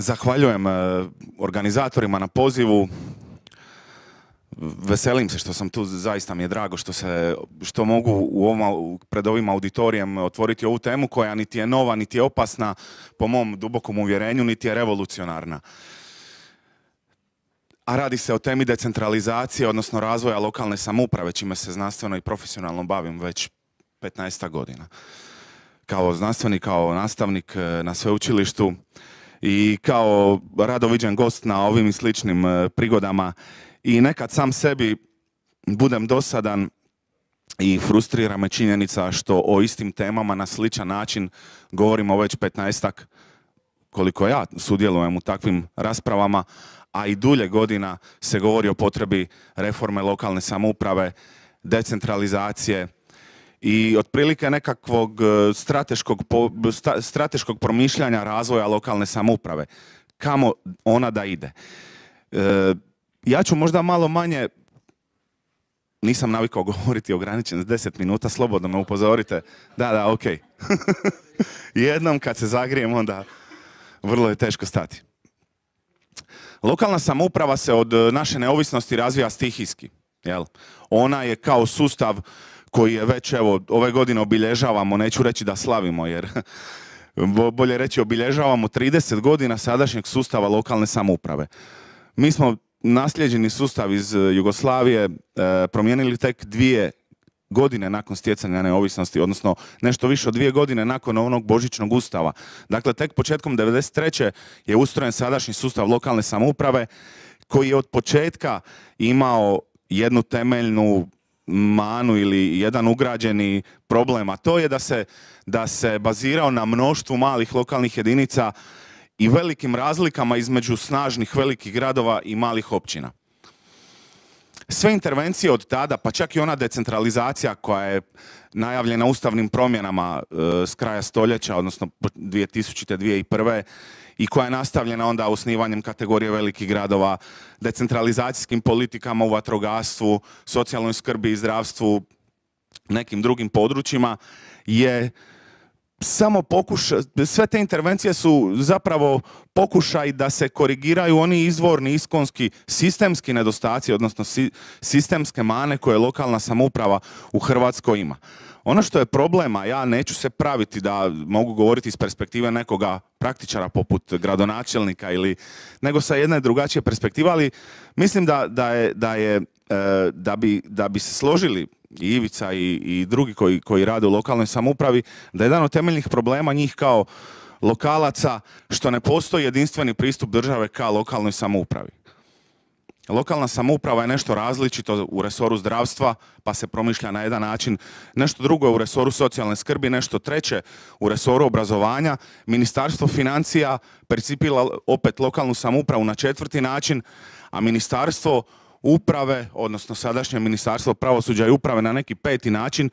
Zahvaljujem e, organizatorima na pozivu. Veselim se što sam tu, zaista mi je drago što, se, što mogu u ovom, pred ovim auditorijem otvoriti ovu temu koja niti je nova, niti je opasna, po mom dubokom uvjerenju, niti je revolucionarna. A radi se o temi decentralizacije, odnosno razvoja lokalne samouprave, čime se znanstveno i profesionalno bavim već 15 godina. Kao znanstvenik, kao nastavnik e, na sveučilištu, i kao radoviđen gost na ovim i sličnim e, prigodama i nekad sam sebi budem dosadan i frustrira me činjenica što o istim temama na sličan način govorimo već 15-ak koliko ja sudjelujem u takvim raspravama, a i dulje godina se govori o potrebi reforme lokalne samouprave, decentralizacije, i otprilike nekakvog e, strateškog, strateškog promišljanja razvoja lokalne samouprave. Kamo ona da ide. E, ja ću možda malo manje nisam navikao govoriti ograničen s deset minuta, slobodno me upozorite. Da, da, ok. Jednom kad se zagrijem, onda vrlo je teško stati. Lokalna samouprava se od e, naše neovisnosti razvija stihijski. Jel? Ona je kao sustav koji je već evo ove godine obilježavamo, neću reći da slavimo jer bolje reći obilježavamo 30 godina sadašnjeg sustava lokalne samouprave. Mi smo nasljeđeni sustav iz eh, Jugoslavije eh, promijenili tek dvije godine nakon stjecanja neovisnosti, odnosno nešto više od dvije godine nakon onog božićnog ustava. Dakle, tek početkom 1993. je ustrojen sadašnji sustav lokalne samouprave koji je od početka imao jednu temeljnu manu ili jedan ugrađeni problem, a to je da se, da se bazirao na mnoštvu malih lokalnih jedinica i velikim razlikama između snažnih velikih gradova i malih općina. Sve intervencije od tada, pa čak i ona decentralizacija koja je najavljena ustavnim promjenama e, s kraja stoljeća, odnosno 2000. 2001 i koja je nastavljena onda osnivanjem kategorije velikih gradova, decentralizacijskim politikama u vatrogastvu, socijalnoj skrbi i zdravstvu, nekim drugim područjima, je samo pokuša, sve te intervencije su zapravo pokušaj da se korigiraju oni izvorni, iskonski, sistemski nedostaci, odnosno sistemske mane koje lokalna samouprava u Hrvatskoj ima. Ono što je problema, ja neću se praviti da mogu govoriti iz perspektive nekoga praktičara poput gradonačelnika ili nego sa jedne drugačije perspektive, ali mislim da, da, je, da, je, e, da, bi, da bi se složili i Ivica i, drugi koji, koji rade u lokalnoj samoupravi, da je jedan od temeljnih problema njih kao lokalaca što ne postoji jedinstveni pristup države ka lokalnoj samoupravi. Lokalna samouprava je nešto različito u resoru zdravstva, pa se promišlja na jedan način, nešto drugo je u resoru socijalne skrbi, nešto treće u resoru obrazovanja. Ministarstvo financija percipila opet lokalnu samoupravu na četvrti način, a ministarstvo uprave, odnosno sadašnje ministarstvo pravosuđa i uprave na neki peti način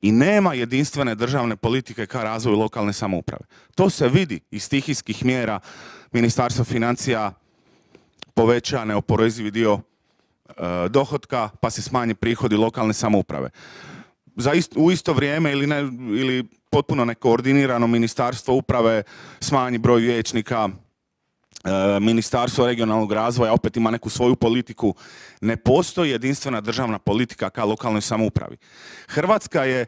i nema jedinstvene državne politike ka razvoju lokalne samouprave. To se vidi iz stihijskih mjera Ministarstva financija poveća neoporezivi dio dohodka e, dohotka pa se smanji prihodi lokalne samouprave. u isto vrijeme ili, ili potpuno nekoordinirano ministarstvo uprave smanji broj vijećnika, E, Ministarstvo regionalnog razvoja opet ima neku svoju politiku. Ne postoji jedinstvena državna politika ka lokalnoj samoupravi. Hrvatska je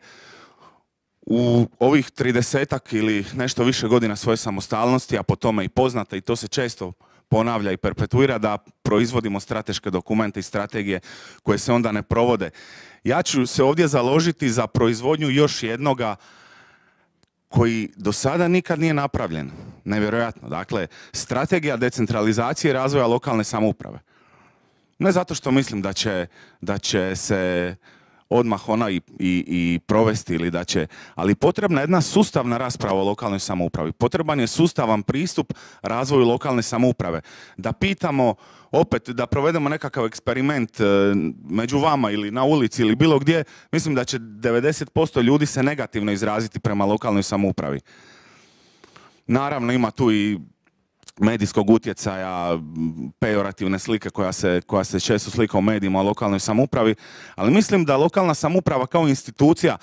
u ovih 30 ili nešto više godina svoje samostalnosti, a po tome i poznata i to se često ponavlja i perpetuira da proizvodimo strateške dokumente i strategije koje se onda ne provode. Ja ću se ovdje založiti za proizvodnju još jednoga koji do sada nikad nije napravljen nevjerojatno. Dakle, strategija decentralizacije i razvoja lokalne samouprave. Ne zato što mislim da će, da će se odmah ona i, i, provesti ili da će, ali potrebna je jedna sustavna rasprava o lokalnoj samoupravi. Potreban je sustavan pristup razvoju lokalne samouprave. Da pitamo, opet, da provedemo nekakav eksperiment e, među vama ili na ulici ili bilo gdje, mislim da će 90% ljudi se negativno izraziti prema lokalnoj samoupravi. Naravno ima tu i medijskog utjecaja, pejorativne slike koja se, koja se često slika u medijima o lokalnoj samoupravi, ali mislim da lokalna samouprava kao institucija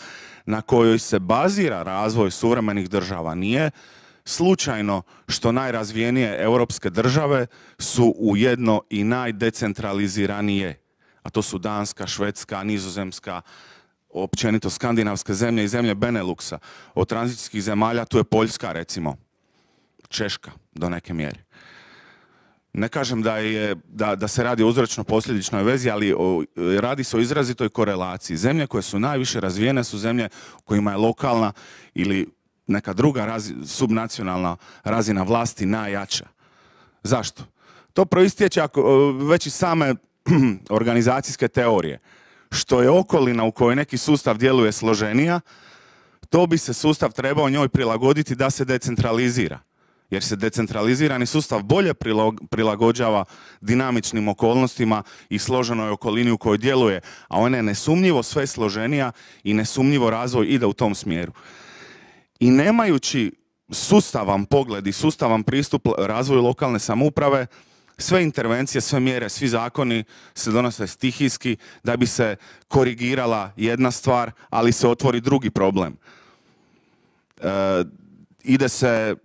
na kojoj se bazira razvoj suvremenih država nije slučajno što najrazvijenije europske države su ujedno i najdecentraliziranije, a to su Danska, Švedska, Nizozemska, općenito skandinavske zemlje i zemlje Beneluksa Od tranzicijskih zemalja tu je Poljska recimo. Češka do neke mjere. Ne kažem da, je, da, da se radi o uzročno-posljedičnoj vezi, ali radi se o izrazitoj korelaciji. Zemlje koje su najviše razvijene su zemlje kojima je lokalna ili neka druga subnacionalna razina vlasti najjača. Zašto? To proistječe ako, e, već i same organizacijske teorije. Što je okolina u kojoj neki sustav djeluje složenija, to bi se sustav trebao njoj prilagoditi da se decentralizira jer se decentralizirani sustav bolje prilagođava dinamičnim okolnostima i složenoj okolini u kojoj djeluje, a ona je nesumnjivo sve složenija i nesumnjivo razvoj ide u tom smjeru. I nemajući sustavan pogled i sustavan pristup razvoju lokalne samouprave, sve intervencije, sve mjere, svi zakoni se donose stihijski da bi se korigirala jedna stvar, ali se otvori drugi problem. E, ide se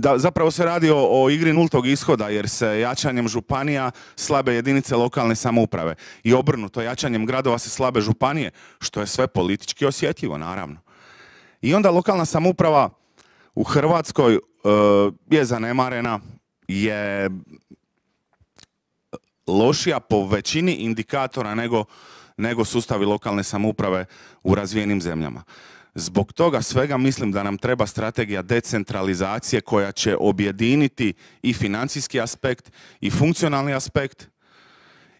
da zapravo se radi o, igri nultog ishoda jer se jačanjem županija slabe jedinice lokalne samouprave i obrnuto jačanjem gradova se slabe županije što je sve politički osjetljivo naravno i onda lokalna samouprava u hrvatskoj e, je zanemarena je lošija po većini indikatora nego, nego sustavi lokalne samouprave u razvijenim zemljama Zbog toga svega mislim da nam treba strategija decentralizacije koja će objediniti i financijski aspekt i funkcionalni aspekt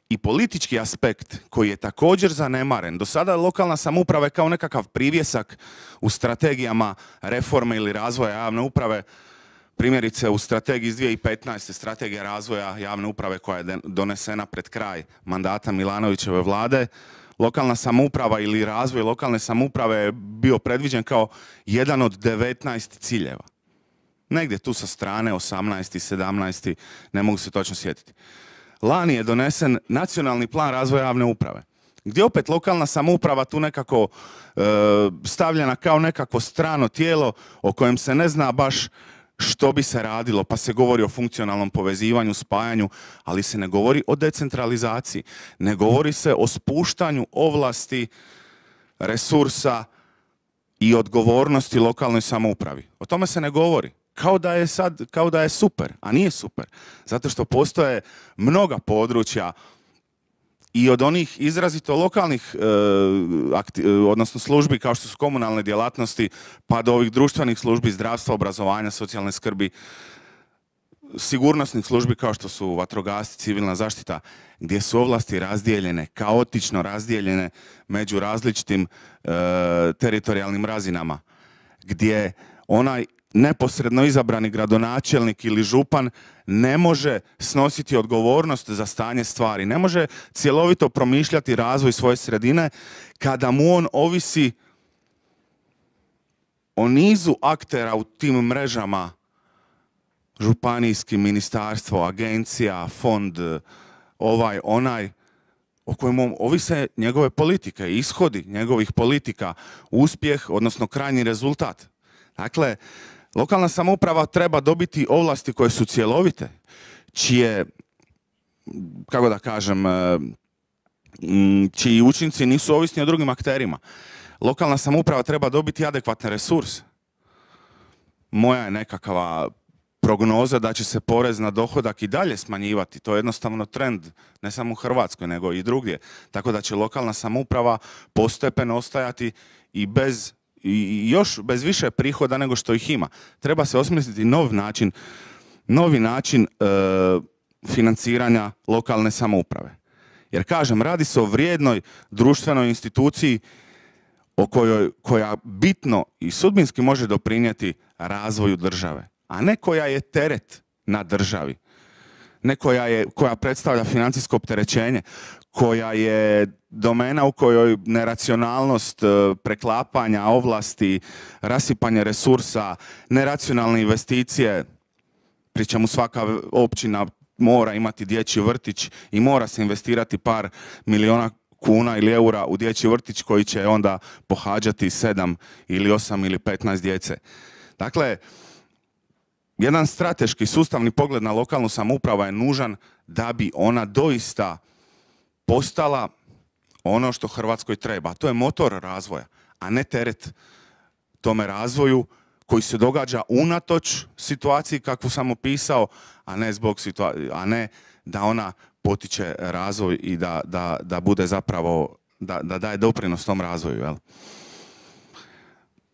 i politički aspekt koji je također zanemaren. Do sada je lokalna samouprava kao nekakav privjesak u strategijama reforme ili razvoja javne uprave. Primjerice u strategiji iz 2015. strategija razvoja javne uprave koja je donesena pred kraj mandata Milanovićeve vlade lokalna samouprava ili razvoj lokalne samouprave je bio predviđen kao jedan od 19 ciljeva. Negdje tu sa strane 18. 17. ne mogu se točno sjetiti. Lani je donesen nacionalni plan razvoja javne uprave gdje opet lokalna samouprava tu nekako e, stavljena kao nekako strano tijelo o kojem se ne zna baš što bi se radilo, pa se govori o funkcionalnom povezivanju, spajanju, ali se ne govori o decentralizaciji, ne govori se o spuštanju ovlasti, resursa i odgovornosti lokalnoj samoupravi. O tome se ne govori. Kao da je sad, kao da je super, a nije super. Zato što postoje mnoga područja i od onih izrazito lokalnih e, e, odnosno službi kao što su komunalne djelatnosti pa do ovih društvenih službi zdravstva, obrazovanja, socijalne skrbi, sigurnosnih službi kao što su vatrogasci, civilna zaštita, gdje su ovlasti razdijeljene, kaotično razdijeljene među različitim e, teritorijalnim razinama, gdje onaj neposredno izabrani gradonačelnik ili župan ne može snositi odgovornost za stanje stvari, ne može cjelovito promišljati razvoj svoje sredine kada mu on ovisi o nizu aktera u tim mrežama, županijski ministarstvo, agencija, fond, ovaj, onaj, o kojem ovise njegove politike, ishodi njegovih politika, uspjeh, odnosno krajnji rezultat. Dakle, Lokalna samouprava treba dobiti ovlasti koje su cjelovite, čije, kako da kažem, e, čiji učinci nisu ovisni o drugim akterima. Lokalna samouprava treba dobiti adekvatne resurse. Moja je nekakva prognoza da će se porez na dohodak i dalje smanjivati. To je jednostavno trend, ne samo u Hrvatskoj, nego i drugdje. Tako da će lokalna samouprava postepeno ostajati i bez i još bez više prihoda nego što ih ima. Treba se osmisliti nov način, novi način e, financiranja lokalne samouprave. Jer kažem, radi se o vrijednoj društvenoj instituciji o kojoj, koja bitno i sudbinski može doprinijeti razvoju države, a ne koja je teret na državi ne koja, je, koja predstavlja financijsko opterećenje, koja je domena u kojoj neracionalnost e, preklapanja ovlasti, rasipanje resursa, neracionalne investicije, pri čemu svaka općina mora imati dječji vrtić i mora se investirati par miliona kuna ili eura u dječji vrtić koji će onda pohađati sedam ili osam ili 15 djece. Dakle, jedan strateški sustavni pogled na lokalnu samoupravu je nužan da bi ona doista postala ono što Hrvatskoj treba. To je motor razvoja, a ne teret tome razvoju koji se događa unatoč situaciji kakvu sam opisao, a ne, zbog situacije, a ne da ona potiče razvoj i da, da, da bude zapravo, da, da daje doprinos tom razvoju.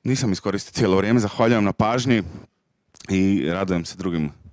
Nisam iskoristio cijelo vrijeme, zahvaljujem na pažnji. i Radem z drugim